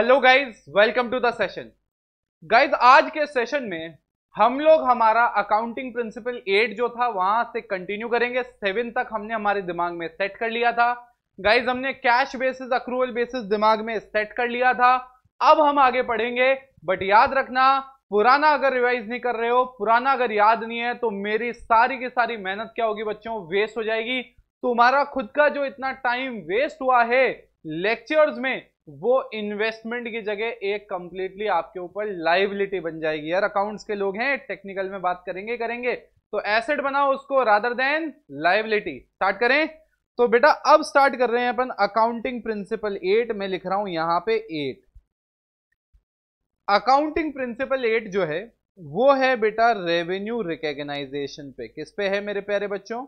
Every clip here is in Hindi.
hello guys welcome to the session guys आज के सेशन में हम लोग हमारा अकाउंटिंग प्रिंसिपल एट जो था वहां से कंटिन्यू करेंगे सेवन तक हमने हमारे दिमाग में सेट कर लिया था गाइस हमने कैश बेसिस अक्रूवल बेसिस दिमाग में सेट कर लिया था अब हम आगे पढ़ेंगे बट याद रखना पुराना अगर रिवाइज नहीं कर रहे हो पुराना अगर याद नहीं है तो मेरी सारी की सारी मेहनत क्या होगी बच्चों वेस्ट हो जाएगी तुम्हारा खुद का जो इतना टाइम वेस्ट हुआ है लेक्चर्स में वो इन्वेस्टमेंट की जगह एक कंप्लीटली आपके ऊपर लाइबिलिटी बन जाएगी यार अकाउंट्स के लोग हैं टेक्निकल में बात करेंगे करेंगे तो एसेट बनाओ उसको रादर देन लाइबिलिटी स्टार्ट करें तो बेटा अब स्टार्ट कर रहे हैं अपन अकाउंटिंग प्रिंसिपल एट मैं लिख रहा हूं यहां पे एट अकाउंटिंग प्रिंसिपल एट जो है वो है बेटा रेवेन्यू रिकेगनाइजेशन पे किस पे है मेरे प्यारे बच्चों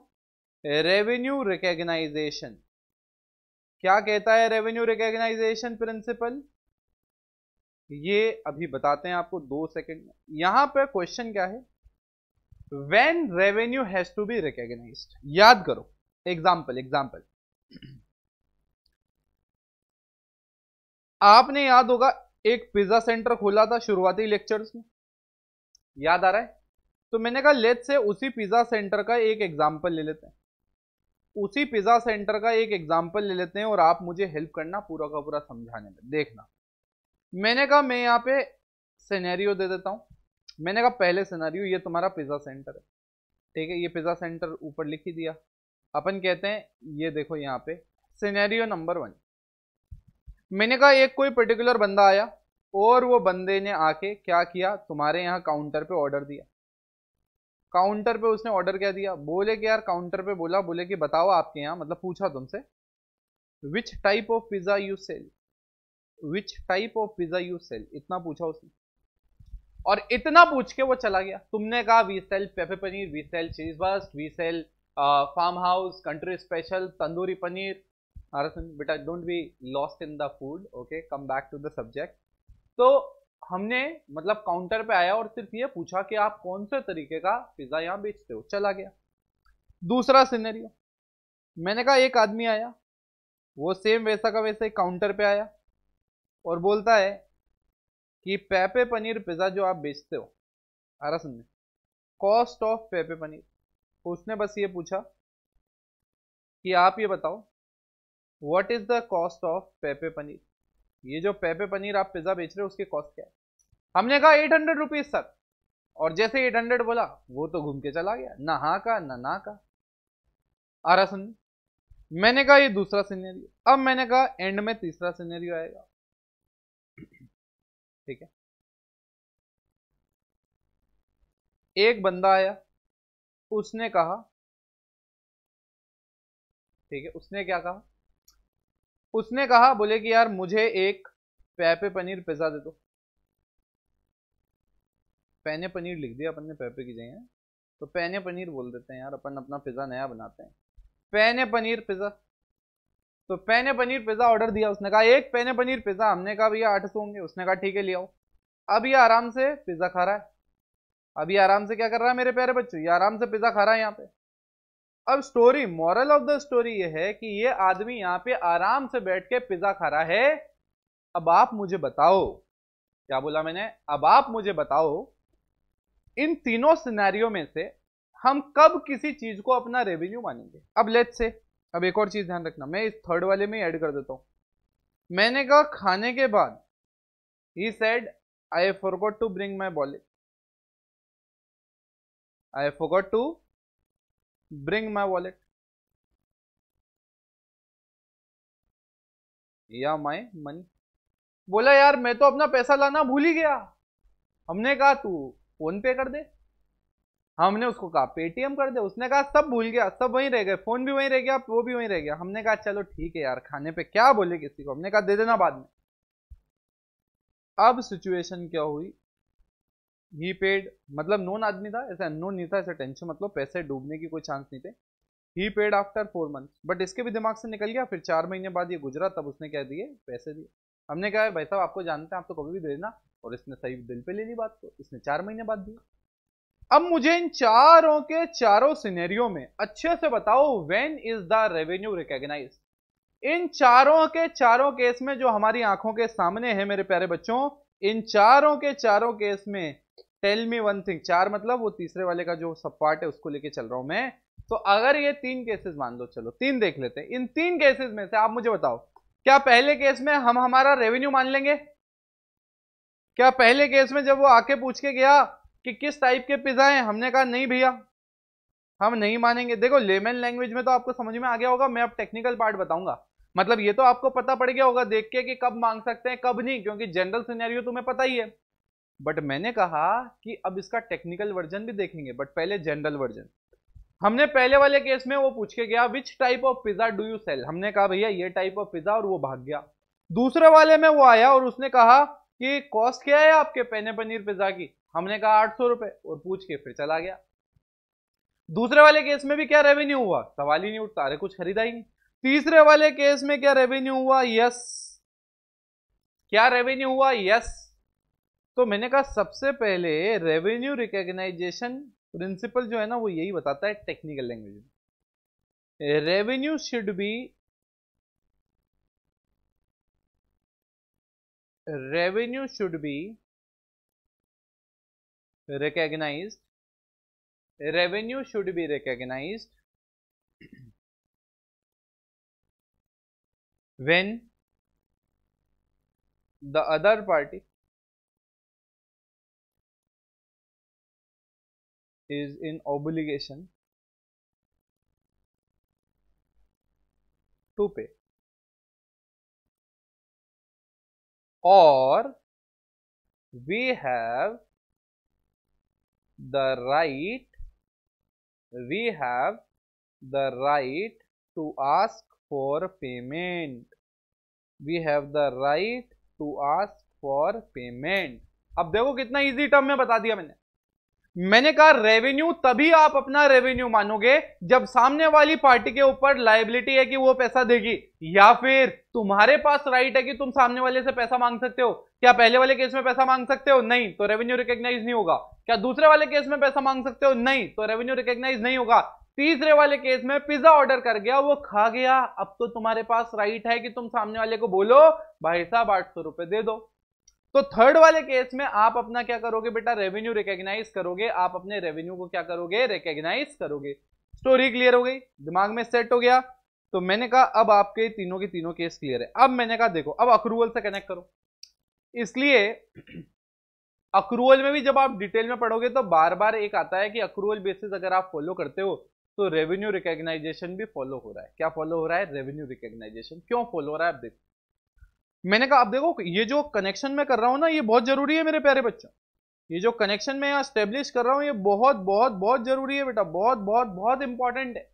रेवेन्यू रिकेगनाइजेशन क्या कहता है रेवेन्यू रिकॉग्नाइजेशन प्रिंसिपल ये अभी बताते हैं आपको दो सेकेंड यहां पर क्वेश्चन क्या है when revenue has to be recognise याद करो एग्जाम्पल एग्जाम्पल आपने याद होगा एक पिज्जा सेंटर खोला था शुरुआती लेक्चर्स में याद आ रहा है तो मैंने कहा लेट से उसी पिज्जा सेंटर का एक एग्जाम्पल ले लेते हैं उसी पिज़्ज़ा सेंटर का एक एग्जाम्पल ले लेते हैं और आप मुझे हेल्प करना पूरा का पूरा समझाने में देखना मैंने कहा मैं यहाँ पे सिनेरियो दे देता हूँ मैंने कहा पहले सिनेरियो ये तुम्हारा पिज़्ज़ा सेंटर है ठीक है ये पिज़्ज़ा सेंटर ऊपर लिख ही दिया अपन कहते हैं ये देखो यहाँ पे सिनेरियो नंबर वन मैंने कहा एक कोई पर्टिकुलर बंदा आया और वो बंदे ने आके क्या किया तुम्हारे यहाँ काउंटर पे ऑर्डर दिया काउंटर पे उसने ऑर्डर क्या दिया बोले कि यार काउंटर पे बोला बोले कि बताओ आपके यहाँ मतलब पूछा तुमसे which type of pizza you sell which type of pizza you sell इतना पूछा उसने और इतना पूछ के वो चला गया तुमने कहा we sell peppy paneer we sell cheese बस we sell farm house country special tandoori paneer बेटा don't be lost in the food okay come back to the subject तो हमने मतलब काउंटर पे आया और सिर्फ ये पूछा कि आप कौन से तरीके का पिज्जा यहाँ बेचते हो चला गया दूसरा सिनेरियो मैंने कहा एक आदमी आया वो सेम वैसा का वैसा काउंटर पे आया और बोलता है कि पेपे पनीर पिज़्ज़ा जो आप बेचते हो अरस में कॉस्ट ऑफ पेपे पनीर उसने बस ये पूछा कि आप ये बताओ what is the cost of peppy paneer ये जो पेपे पनीर आप पिज्जा बेच रहे हो उसके कॉस्ट क्या है हमने कहा एट हंड्रेड रुपीज सर और जैसे एट हंड्रेड बोला वो तो घूम के चला गया ना हाँ हा का ना ना का आ रहा सुन मैंने कहा ये दूसरा सिनेरियो अब मैंने कहा एंड में तीसरा सिनेरियो आएगा ठीक है एक बंदा आया उसने कहा ठीक है उसने क्या कहा उसने कहा बोले कि यार मुझे एक पैपे पनीर पिज्जा दे दो पैने पनीर लिख दिया अपन ने पैपे की जगह तो पैने पनीर बोल देते हैं यार अपन अपना पिज्जा नया बनाते हैं पैने पनीर पिज्जा तो पैने पनीर पिज्जा ऑर्डर दिया उसने कहा एक पैने पनीर पिज्जा हमने कहा भैया आठ सौ होंगे उसने कहा ठीक है ले आओ अब ये आराम से पिज्जा खा रहा है अभी आराम से क्या कर रहा है मेरे प्यारे बच्चों ये आराम से पिज्जा खा रहा है यहाँ पे अब story moral of the story ये है कि ये आदमी यहाँ पे आराम से बैठ के पिज्जा खा रहा है अब आप मुझे बताओ क्या बोला मैंने अब आप मुझे बताओ इन तीनों सिनेरियो में से हम कब किसी चीज को अपना रेवेन्यू मानेंगे अब लेट से अब एक और चीज ध्यान रखना मैं इस थर्ड वाले में ऐड कर देता हूं मैंने कहा खाने के बाद ही said I forgot to bring my wallet I forgot to bring my wallet या माई मनी बोला यार मैं तो अपना पैसा लाना भूल ही गया हमने कहा तू फोन पे कर दे हमने उसको कहा पेटीएम कर दे उसने कहा सब भूल गया सब वहीं रह गए फोन भी वहीं रह गया वो भी वहीं रह गया हमने कहा चलो ठीक है यार खाने पे क्या बोले किसी को हमने कहा दे देना बाद में अब सिचुएशन क्या हुई ही पेड मतलब नोन आदमी था ऐसे अननोन नहीं था ऐसे टेंशन मतलब पैसे डूबने की कोई चांस नहीं थे he paid after four month but इसके भी दिमाग से निकल गया फिर चार महीने बाद ये गुजरा तब उसने कह दिए पैसे दिए हमने कहा भाई साहब आपको जानते हैं आप तो कभी भी देना और इसने सही दिल पे ले ली बात को इसने चार महीने बाद दी अब मुझे इन चारों के चारों सिनेरियो में अच्छे से बताओ when is the revenue recognise इन चारों के चारों केस में जो हमारी आंखों के सामने है मेरे प्यारे बच्चों इन चारों के चारों केस में टेल मी वन थिंग चार मतलब वो तीसरे वाले का जो सब पार्ट है उसको लेके चल रहा हूं मैं तो अगर ये तीन केसेस मान लो चलो तीन देख लेते हैं इन तीन केसेस में से आप मुझे बताओ क्या पहले केस में हम हमारा रेवेन्यू मान लेंगे क्या पहले केस में जब वो आके पूछ के गया कि किस टाइप के पिज्जा है हमने कहा नहीं भैया हम नहीं मानेंगे देखो लेमन लैंग्वेज में तो आपको समझ में आ गया होगा मैं अब टेक्निकल पार्ट बताऊंगा मतलब ये तो आपको पता पड़ गया होगा देख के कि कब मांग सकते हैं कब नहीं क्योंकि जनरल सिनेरियो तुम्हें पता ही है बट मैंने कहा कि अब इसका टेक्निकल वर्जन भी देखेंगे बट पहले जनरल वर्जन हमने पहले वाले केस में वो पूछ के गया which type of pizza do you sell हमने कहा भैया ये टाइप ऑफ पिज्जा और वो भाग गया दूसरे वाले में वो आया और उसने कहा कि कॉस्ट क्या है आपके पेने पनीर पिज्जा की हमने कहा आठ सौ रुपए और पूछ के फिर चला गया दूसरे वाले केस में भी क्या रेवेन्यू हुआ सवाल ही नहीं उठता अरे कुछ खरीदा ही नहीं तीसरे वाले केस में क्या रेवेन्यू हुआ यस क्या रेवेन्यू हुआ यस तो मैंने कहा सबसे पहले रेवेन्यू रिकॉग्नाइजेशन प्रिंसिपल जो है ना वो यही बताता है टेक्निकल लैंग्वेज में revenue should be revenue should be recognise revenue should be recognise when the other party is in obligation to pay or we have the right we have the right to ask for payment we have the right to ask for payment अब देखो कितना इजी टर्म में बता दिया मैंने मैंने कहा रेवेन्यू तभी आप अपना रेवेन्यू मानोगे जब सामने वाली पार्टी के ऊपर लाइबिलिटी है कि वो पैसा देगी या फिर तुम्हारे पास राइट है कि तुम सामने वाले से पैसा मांग सकते हो क्या पहले वाले केस में पैसा मांग सकते हो नहीं तो रेवेन्यू रिकॉग्नाइज नहीं होगा क्या दूसरे वाले केस में पैसा मांग सकते हो नहीं तो रेवेन्यू रिकॉग्नाइज नहीं होगा तीसरे वाले केस में पिज्जा ऑर्डर कर गया वो खा गया अब तो तुम्हारे पास राइट है कि तुम सामने वाले को बोलो भाई साहब आठ सौ रुपए दे दो तो थर्ड वाले केस में आप अपना क्या करोगे बेटा रेवेन्यू रिकॉग्नाइज करोगे आप अपने रेवेन्यू को क्या करोगे रिकॉग्नाइज करोगे स्टोरी क्लियर हो गई दिमाग में सेट हो गया तो मैंने कहा अब आपके तीनों के तीनों केस क्लियर है अब मैंने कहा देखो अब अक्रूवल से कनेक्ट करो इसलिए अक्रूवल में भी जब आप डिटेल में पढ़ोगे तो बार बार एक आता है कि अक्रूवल बेसिस अगर आप फॉलो करते हो तो रेवेन्यू रिकॉग्नाइजेशन भी फॉलो हो रहा है क्या फॉलो हो रहा है रेवेन्यू रिकॉग्नाइजेशन क्यों फॉलो हो रहा है आप देखो मैंने कहा अब देखो ये जो कनेक्शन में कर रहा हूँ ना ये बहुत जरूरी है मेरे प्यारे बच्चों ये जो कनेक्शन में स्टेब्लिश कर रहा हूँ ये बहुत बहुत बहुत जरूरी है बेटा बहुत बहुत बहुत इंपॉर्टेंट है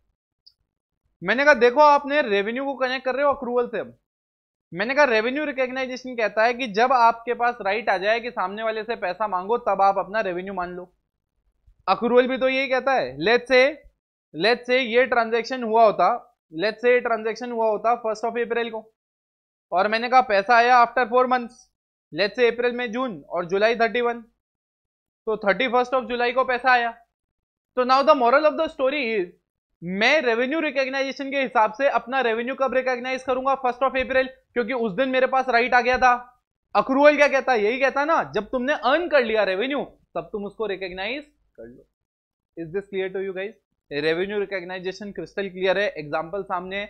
मैंने कहा देखो आपने रेवेन्यू को कनेक्ट कर रहे हो अक्रूवल से अब मैंने कहा रेवेन्यू रिकग्नाइजेशन कहता है कि जब आपके पास राइट आ जाए कि सामने वाले से पैसा मांगो तब आप अपना रेवेन्यू मान लो अक्रूवल भी तो यही कहता है लेट से लेट से ये ट्रांजेक्शन हुआ होता लेट से ये ट्रांजेक्शन हुआ होता फर्स्ट ऑफ अप्रैल को और मैंने कहा पैसा आया आफ्टर फोर मंथ्स लेट से अप्रैल में जून और जुलाई थर्टी वन तो थर्टी फर्स्ट ऑफ जुलाई को पैसा आया तो now the moral of the story is मैं रेवेन्यू रिकॉग्नाइजेशन के हिसाब से अपना रेवेन्यू कब रिकॉग्नाइज करूंगा फर्स्ट ऑफ अप्रैल क्योंकि उस दिन मेरे पास राइट आ गया था अक्रूवल क्या कहता है यही कहता ना जब तुमने अर्न कर लिया रेवेन्यू तब तुम उसको रिकॉग्नाइज कर लो is this clear to you guys revenue recognition crystal clear है एग्जाम्पल सामने